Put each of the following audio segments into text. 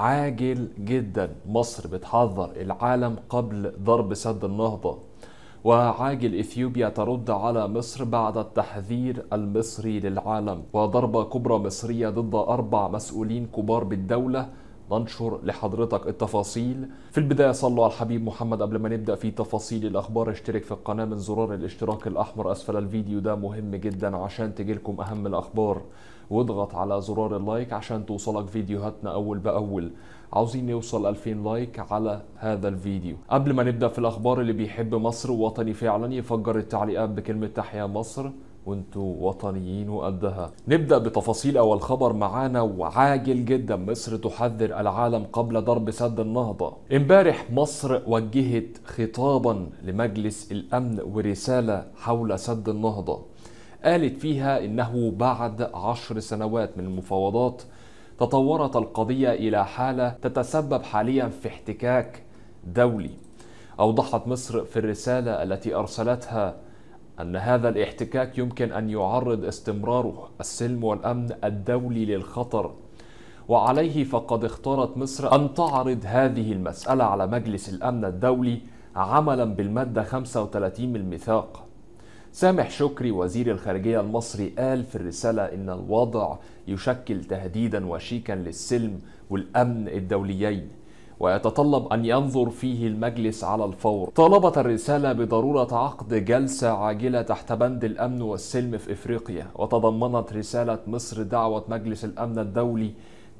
عاجل جدا مصر بتحذر العالم قبل ضرب سد النهضة وعاجل إثيوبيا ترد على مصر بعد التحذير المصري للعالم وضربة كبرى مصرية ضد أربع مسؤولين كبار بالدولة ننشر لحضرتك التفاصيل في البداية صلوا على الحبيب محمد قبل ما نبدأ في تفاصيل الأخبار اشترك في القناة من زرار الاشتراك الأحمر أسفل الفيديو ده مهم جدا عشان تجيلكم أهم الأخبار واضغط على زرار اللايك عشان توصلك فيديوهاتنا أول بأول عاوزين نوصل 2000 لايك على هذا الفيديو قبل ما نبدأ في الأخبار اللي بيحب مصر ووطني فعلا يفجر التعليقات بكلمة تحيا مصر وانتوا وطنيين وقدها نبدأ بتفاصيل أول خبر معانا وعاجل جدا مصر تحذر العالم قبل ضرب سد النهضة امبارح مصر وجهت خطابا لمجلس الأمن ورسالة حول سد النهضة قالت فيها إنه بعد عشر سنوات من المفاوضات تطورت القضية إلى حالة تتسبب حاليا في احتكاك دولي أوضحت مصر في الرسالة التي أرسلتها أن هذا الاحتكاك يمكن أن يعرض استمراره السلم والأمن الدولي للخطر وعليه فقد اختارت مصر أن تعرض هذه المسألة على مجلس الأمن الدولي عملا بالمادة 35 من الميثاق سامح شكري وزير الخارجية المصري قال في الرسالة إن الوضع يشكل تهديدا وشيكا للسلم والأمن الدوليين ويتطلب أن ينظر فيه المجلس على الفور طالبت الرسالة بضرورة عقد جلسة عاجلة تحت بند الأمن والسلم في إفريقيا وتضمنت رسالة مصر دعوة مجلس الأمن الدولي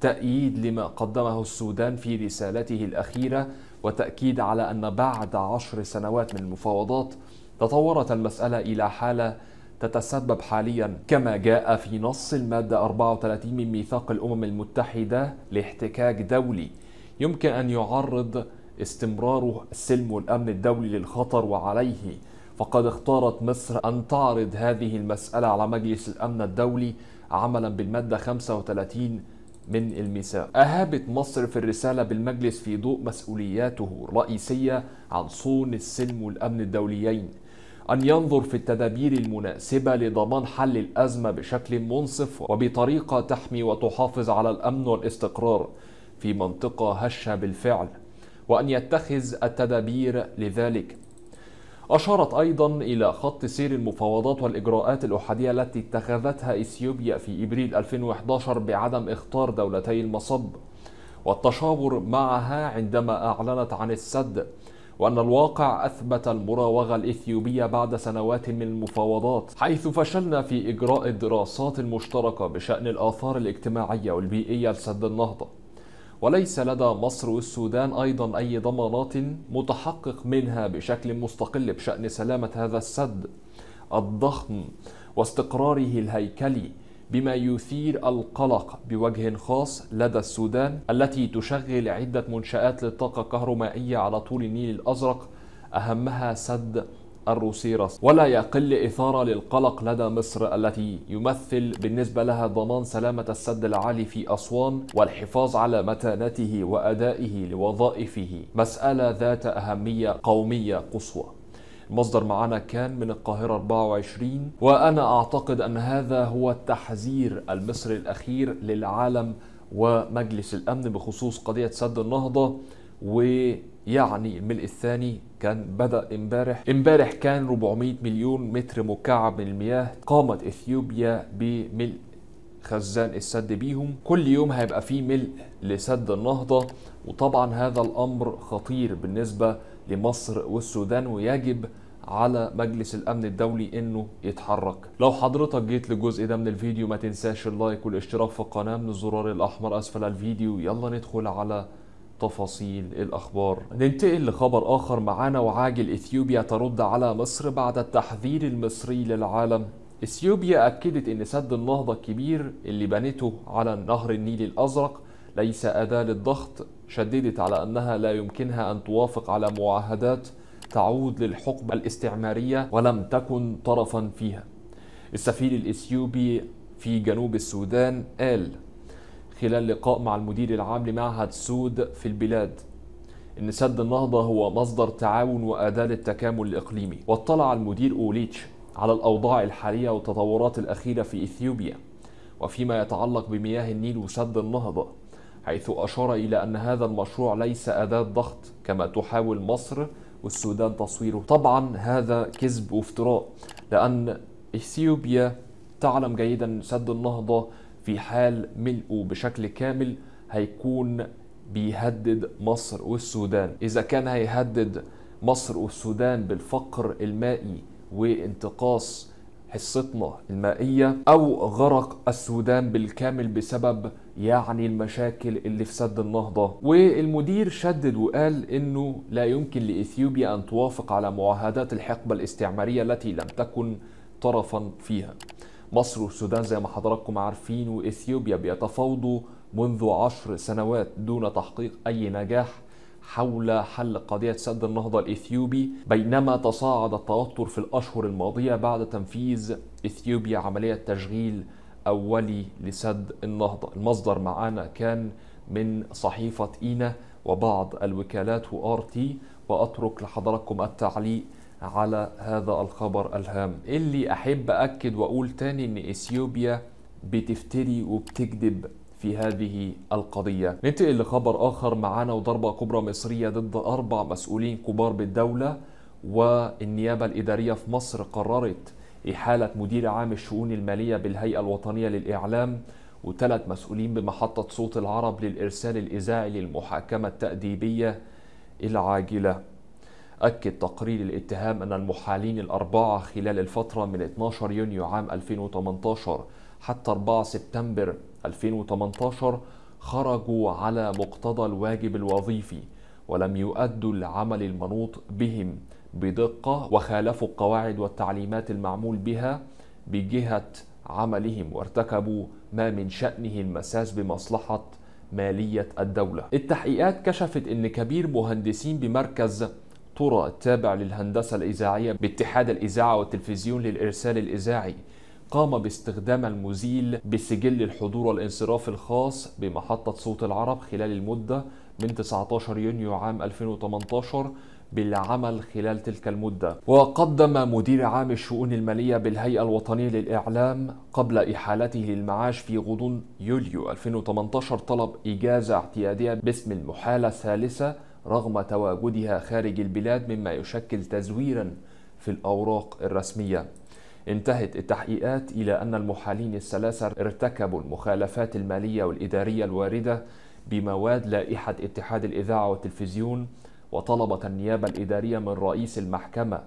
تأييد لما قدمه السودان في رسالته الأخيرة وتأكيد على أن بعد عشر سنوات من المفاوضات تطورت المسألة إلى حالة تتسبب حاليا كما جاء في نص المادة 34 من ميثاق الأمم المتحدة لاحتكاك دولي يمكن أن يعرض استمرار السلم والأمن الدولي للخطر وعليه فقد اختارت مصر أن تعرض هذه المسألة على مجلس الأمن الدولي عملا بالمادة 35 من الميثاق أهابت مصر في الرسالة بالمجلس في ضوء مسؤولياته الرئيسية عن صون السلم والأمن الدوليين أن ينظر في التدابير المناسبة لضمان حل الأزمة بشكل منصف وبطريقة تحمي وتحافظ على الأمن والاستقرار في منطقة هشة بالفعل وأن يتخذ التدابير لذلك أشارت أيضا إلى خط سير المفاوضات والإجراءات الأحادية التي اتخذتها إثيوبيا في إبريل 2011 بعدم إختار دولتي المصب والتشاور معها عندما أعلنت عن السد وأن الواقع أثبت المراوغة الإثيوبية بعد سنوات من المفاوضات حيث فشلنا في إجراء الدراسات المشتركة بشأن الآثار الاجتماعية والبيئية لسد النهضة وليس لدى مصر والسودان أيضا أي ضمانات متحقق منها بشكل مستقل بشأن سلامة هذا السد الضخم واستقراره الهيكلي بما يثير القلق بوجه خاص لدى السودان التي تشغل عدة منشآت للطاقة الكهرومائية على طول النيل الأزرق أهمها سد الروسيرس ولا يقل إثارة للقلق لدى مصر التي يمثل بالنسبة لها ضمان سلامة السد العالي في أسوان والحفاظ على متانته وأدائه لوظائفه مسألة ذات أهمية قومية قصوى المصدر معنا كان من القاهرة 24 وأنا أعتقد أن هذا هو التحذير المصري الأخير للعالم ومجلس الأمن بخصوص قضية سد النهضة ويعني الملء الثاني كان بدأ امبارح امبارح كان 400 مليون متر مكعب من المياه قامت إثيوبيا بملء خزان السد بيهم كل يوم هيبقى فيه ملء لسد النهضة وطبعا هذا الأمر خطير بالنسبة لمصر والسودان ويجب على مجلس الامن الدولي انه يتحرك لو حضرتك جيت للجزء ده من الفيديو ما تنساش اللايك والاشتراك في القناه من الزرار الاحمر اسفل الفيديو يلا ندخل على تفاصيل الأخبار ننتقل لخبر آخر معانا وعاجل إثيوبيا ترد على مصر بعد التحذير المصري للعالم إثيوبيا أكدت أن سد النهضة الكبير اللي بنته على نهر النيل الأزرق ليس أداة للضغط شددت على أنها لا يمكنها أن توافق على معاهدات تعود للحقبة الاستعمارية ولم تكن طرفا فيها السفير الإثيوبي في جنوب السودان قال خلال لقاء مع المدير العام لمعهد سود في البلاد إن سد النهضة هو مصدر تعاون وأداة للتكامل الإقليمي واطلع المدير أوليتش على الأوضاع الحالية والتطورات الأخيرة في إثيوبيا وفيما يتعلق بمياه النيل وسد النهضة حيث أشار إلى أن هذا المشروع ليس أداة ضغط كما تحاول مصر والسودان تصويره طبعا هذا كذب وافتراء لأن إثيوبيا تعلم جيدا سد النهضة في حال ملئه بشكل كامل هيكون بيهدد مصر والسودان إذا كان هيهدد مصر والسودان بالفقر المائي وانتقاص حصتنا المائية أو غرق السودان بالكامل بسبب يعني المشاكل اللي في سد النهضة والمدير شدد وقال انه لا يمكن لإثيوبيا أن توافق على معاهدات الحقبة الاستعمارية التي لم تكن طرفا فيها مصر والسودان زي ما حضراتكم عارفين وإثيوبيا بيتفاوضوا منذ عشر سنوات دون تحقيق أي نجاح حول حل قضية سد النهضة الإثيوبي بينما تصاعد التوتر في الأشهر الماضية بعد تنفيذ إثيوبيا عملية تشغيل أولي لسد النهضة المصدر معانا كان من صحيفة إينا وبعض الوكالات وآر تي وأترك لحضراتكم التعليق على هذا الخبر الهام اللي أحب أكد وأقول تاني إن إثيوبيا بتفتري وبتكذب في هذه القضية ننتقل لخبر آخر معانا وضربة كبرى مصرية ضد أربع مسؤولين كبار بالدولة والنيابة الإدارية في مصر قررت إحالة مدير عام الشؤون المالية بالهيئة الوطنية للإعلام وثلاث مسؤولين بمحطة صوت العرب للإرسال الإذاعي للمحاكمة التأديبية العاجلة أكد تقرير الاتهام أن المحالين الأربعة خلال الفترة من 12 يونيو عام 2018 حتى 4 سبتمبر 2018 خرجوا على مقتضى الواجب الوظيفي ولم يؤدوا العمل المنوط بهم بدقة وخالفوا القواعد والتعليمات المعمول بها بجهة عملهم وارتكبوا ما من شأنه المساس بمصلحة مالية الدولة التحقيقات كشفت أن كبير مهندسين بمركز ترى التابع للهندسة الإذاعية باتحاد الإذاعة والتلفزيون للإرسال الإذاعي قام باستخدام المزيل بسجل الحضور والانصراف الخاص بمحطة صوت العرب خلال المدة من 19 يونيو عام 2018 بالعمل خلال تلك المدة وقدم مدير عام الشؤون المالية بالهيئة الوطنية للإعلام قبل إحالته للمعاش في غضون يوليو 2018 طلب إجازة اعتيادية باسم المحالة الثالثة رغم تواجدها خارج البلاد مما يشكل تزويرا في الأوراق الرسمية انتهت التحقيقات إلى أن المحالين الثلاثة ارتكبوا المخالفات المالية والإدارية الواردة بمواد لائحة اتحاد الإذاعة والتلفزيون وطلبت النيابة الإدارية من رئيس المحكمة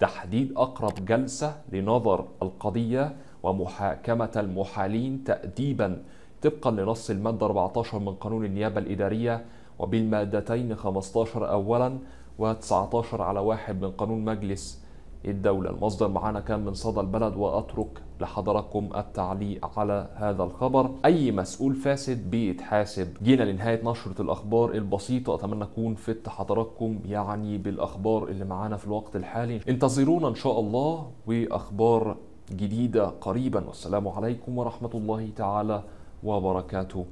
تحديد أقرب جلسة لنظر القضية ومحاكمة المحالين تأديبا طبقا لنص المادة 14 من قانون النيابة الإدارية وبالمادتين 15 أولا و19 على واحد من قانون مجلس الدولة المصدر معانا كان من صدى البلد وأترك لحضراتكم التعليق على هذا الخبر أي مسؤول فاسد بيتحاسب جينا لنهاية نشرة الأخبار البسيطة أتمنى أكون فت حضراتكم يعني بالأخبار اللي معانا في الوقت الحالي انتظرونا إن شاء الله وأخبار جديدة قريبا والسلام عليكم ورحمة الله تعالى وبركاته